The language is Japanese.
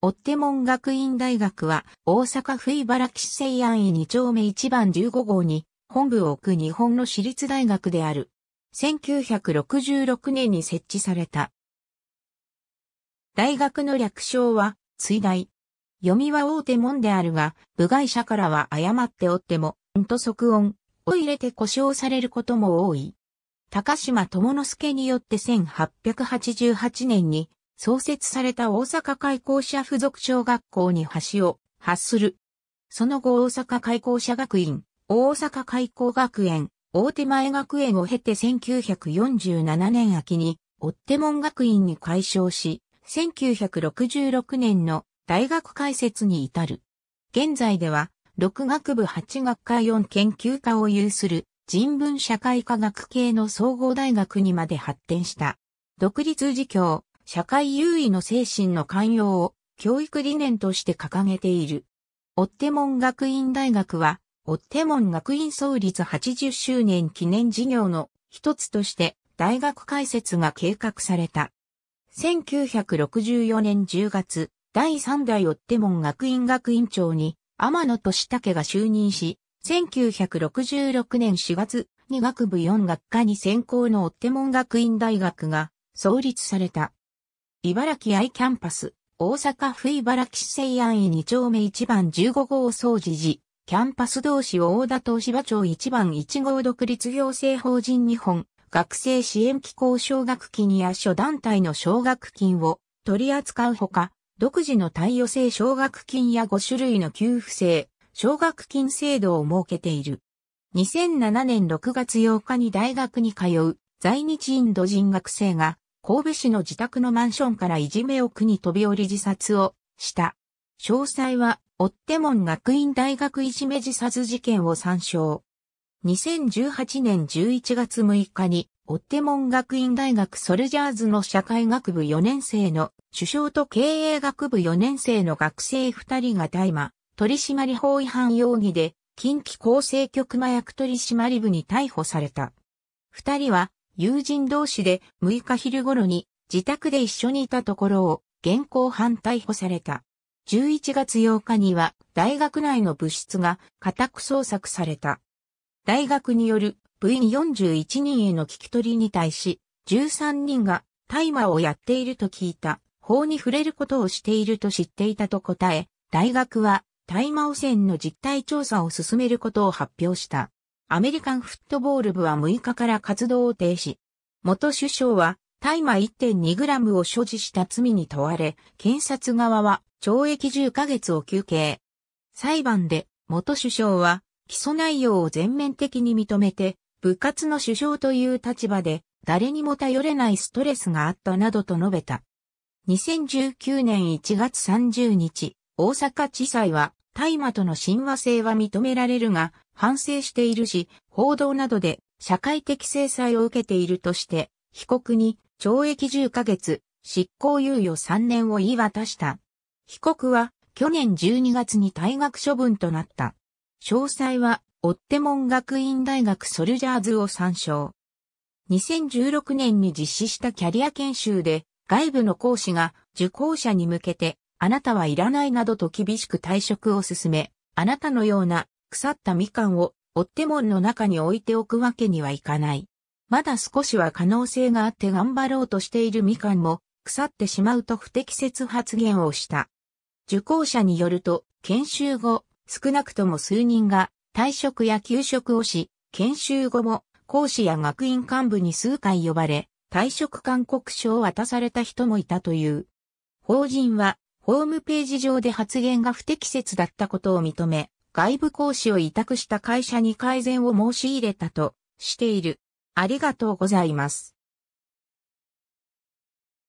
追手門学院大学は大阪府茨城市西安医2丁目1番15号に本部を置く日本の私立大学である。1966年に設置された。大学の略称は、追大。読みは大手門であるが、部外者からは誤っておっても、んと即音を入れて故障されることも多い。高島智之助によって1888年に創設された大阪開校者附属小学校に橋を発する。その後大阪開校者学院、大阪開校学園、大手前学園を経て1947年秋に、追手門学院に改称し、1966年の大学開設に至る。現在では、6学部8学科4研究科を有する人文社会科学系の総合大学にまで発展した。独立事業、社会優位の精神の寛容を教育理念として掲げている。オッテモン学院大学は、オッテモン学院創立80周年記念事業の一つとして大学開設が計画された。1964年10月、第3代オッテモン学院学院長に天野俊武が就任し、1966年4月に学部4学科に専攻のオッテモン学院大学が創立された。茨城アイキャンパス、大阪府茨城市西安院2丁目1番15号掃除時、キャンパス同士を大田東芝町1番1号独立行政法人日本、学生支援機構奨学金や諸団体の奨学金を取り扱うほか、独自の貸与制奨学金や5種類の給付制、奨学金制度を設けている。2007年6月8日に大学に通う在日インド人学生が神戸市の自宅のマンションからいじめを苦に飛び降り自殺をした。詳細は、オッテモン学院大学いじめ自殺事件を参照。2018年11月6日に、オッテモン学院大学ソルジャーズの社会学部4年生の首相と経営学部4年生の学生2人が大麻取締法違反容疑で近畿厚生局麻薬取締部に逮捕された。2人は友人同士で6日昼頃に自宅で一緒にいたところを現行犯逮捕された。11月8日には大学内の物質が家宅捜索された。大学による部員41人への聞き取りに対し、13人が大麻をやっていると聞いた、法に触れることをしていると知っていたと答え、大学は大麻汚染の実態調査を進めることを発表した。アメリカンフットボール部は6日から活動を停止。元首相は、大麻 1.2g を所持した罪に問われ、検察側は懲役10ヶ月を求刑。裁判で、元首相は、起訴内容を全面的に認めて、部活の首相という立場で、誰にも頼れないストレスがあったなどと述べた。2019年1月30日、大阪地裁は、大麻との親和性は認められるが、反省しているし、報道などで社会的制裁を受けているとして、被告に懲役10ヶ月、執行猶予3年を言い渡した。被告は去年12月に退学処分となった。詳細は、追手門学院大学ソルジャーズを参照。2016年に実施したキャリア研修で、外部の講師が受講者に向けてあなたはいらないなどと厳しく退職を進め、あなたのような腐ったみかんを追て門の中に置いておくわけにはいかない。まだ少しは可能性があって頑張ろうとしているみかんも腐ってしまうと不適切発言をした。受講者によると、研修後、少なくとも数人が退職や休職をし、研修後も講師や学院幹部に数回呼ばれ、退職勧告書を渡された人もいたという。法人はホームページ上で発言が不適切だったことを認め、外部講師を委託した会社に改善を申し入れたとしている。ありがとうございます。